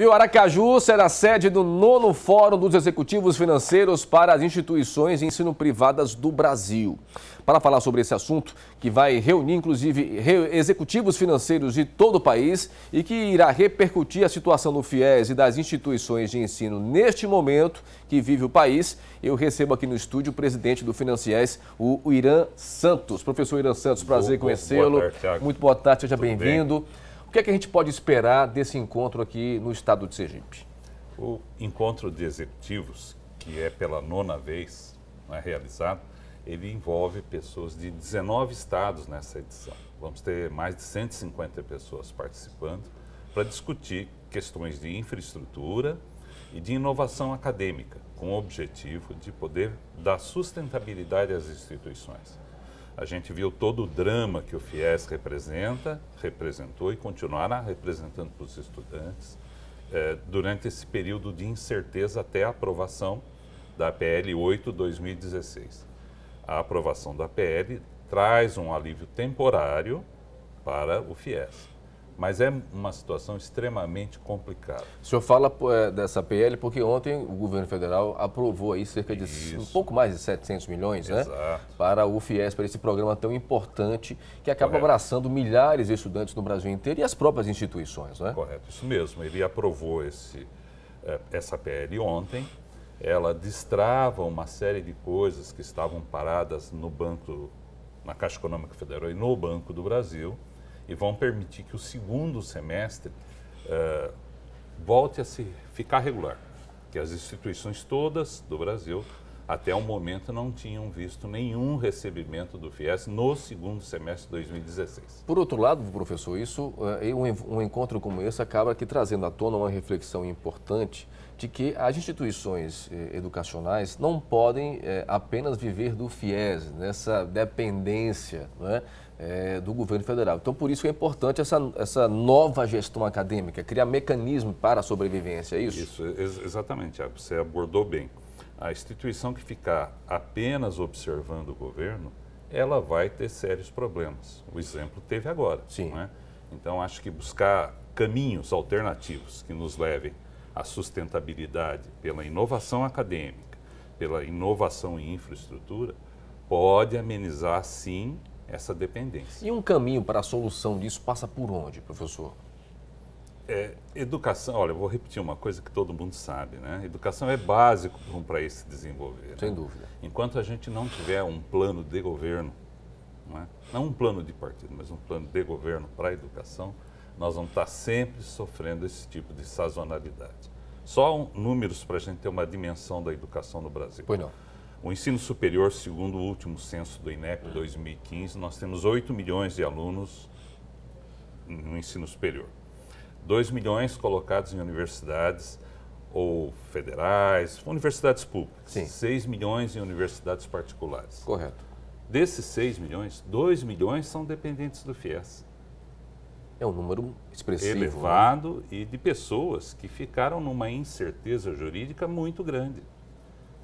E o Aracaju será sede do nono Fórum dos Executivos Financeiros para as Instituições de Ensino Privadas do Brasil. Para falar sobre esse assunto, que vai reunir inclusive executivos financeiros de todo o país e que irá repercutir a situação do FIES e das instituições de ensino neste momento que vive o país, eu recebo aqui no estúdio o presidente do Financiés, o Irã Santos. Professor Irã Santos, prazer conhecê-lo. Muito boa tarde, seja bem-vindo. Bem? O que é que a gente pode esperar desse encontro aqui no estado de Sergipe? O encontro de executivos, que é pela nona vez né, realizado, ele envolve pessoas de 19 estados nessa edição. Vamos ter mais de 150 pessoas participando para discutir questões de infraestrutura e de inovação acadêmica, com o objetivo de poder dar sustentabilidade às instituições. A gente viu todo o drama que o FIES representa, representou e continuará representando para os estudantes é, durante esse período de incerteza até a aprovação da PL 8 2016. A aprovação da PL traz um alívio temporário para o FIES mas é uma situação extremamente complicada. O senhor fala é, dessa PL porque ontem o governo federal aprovou aí cerca de Isso. um pouco mais de 700 milhões né, para o FIES, para esse programa tão importante que acaba Correto. abraçando milhares de estudantes no Brasil inteiro e as próprias instituições. Né? Correto. Isso mesmo. Ele aprovou esse, é, essa PL ontem. Ela destrava uma série de coisas que estavam paradas no banco, na Caixa Econômica Federal e no Banco do Brasil e vão permitir que o segundo semestre uh, volte a se ficar regular, que as instituições todas do Brasil até o momento não tinham visto nenhum recebimento do FIES no segundo semestre de 2016. Por outro lado, professor, isso eh, um encontro como esse acaba aqui trazendo à tona uma reflexão importante de que as instituições eh, educacionais não podem eh, apenas viver do FIES, nessa dependência né, do governo federal. Então, por isso é importante essa, essa nova gestão acadêmica, criar mecanismo para a sobrevivência, é isso? Isso, exatamente, você abordou bem a instituição que ficar apenas observando o governo, ela vai ter sérios problemas. O exemplo teve agora. Sim. É? Então, acho que buscar caminhos alternativos que nos levem à sustentabilidade pela inovação acadêmica, pela inovação em infraestrutura, pode amenizar, sim, essa dependência. E um caminho para a solução disso passa por onde, professor? É, educação, olha, vou repetir uma coisa que todo mundo sabe, né? Educação é básico para um país se desenvolver. Né? Sem né? dúvida. Enquanto a gente não tiver um plano de governo, não, é? não um plano de partido, mas um plano de governo para a educação, nós vamos estar tá sempre sofrendo esse tipo de sazonalidade. Só um, números para a gente ter uma dimensão da educação no Brasil. Pois não. O ensino superior, segundo o último censo do INEP 2015, nós temos 8 milhões de alunos no ensino superior. 2 milhões colocados em universidades ou federais, universidades públicas. Sim. 6 milhões em universidades particulares. Correto. Desses 6 milhões, 2 milhões são dependentes do FIES. É um número expressivo. Né? Elevado né? e de pessoas que ficaram numa incerteza jurídica muito grande.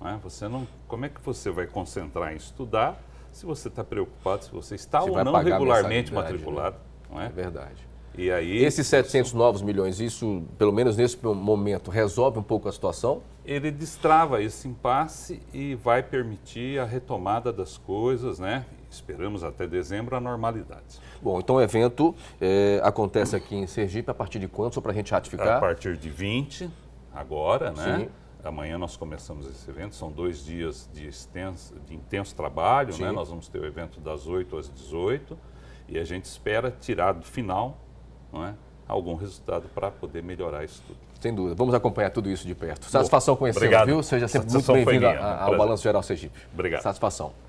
Não é? Você não, como é que você vai concentrar em estudar se você está preocupado, se você está se ou não regularmente né? matriculado? Né? Não é? é verdade. E aí... Esses 700 novos milhões, isso, pelo menos nesse momento, resolve um pouco a situação? Ele destrava esse impasse e vai permitir a retomada das coisas, né? Esperamos até dezembro a normalidade. Bom, então o evento é, acontece aqui em Sergipe a partir de quanto, só para a gente ratificar? A partir de 20, agora, né? Sim. Amanhã nós começamos esse evento, são dois dias de, extenso, de intenso trabalho, né? Sim. né? Nós vamos ter o evento das 8 às 18 e a gente espera tirar do final não é? algum resultado para poder melhorar isso tudo. Sem dúvida. Vamos acompanhar tudo isso de perto. Satisfação conhecê-lo, viu? Seja sempre Satisfação muito bem-vindo ao Balanço Geral Sergipe. Obrigado. Satisfação.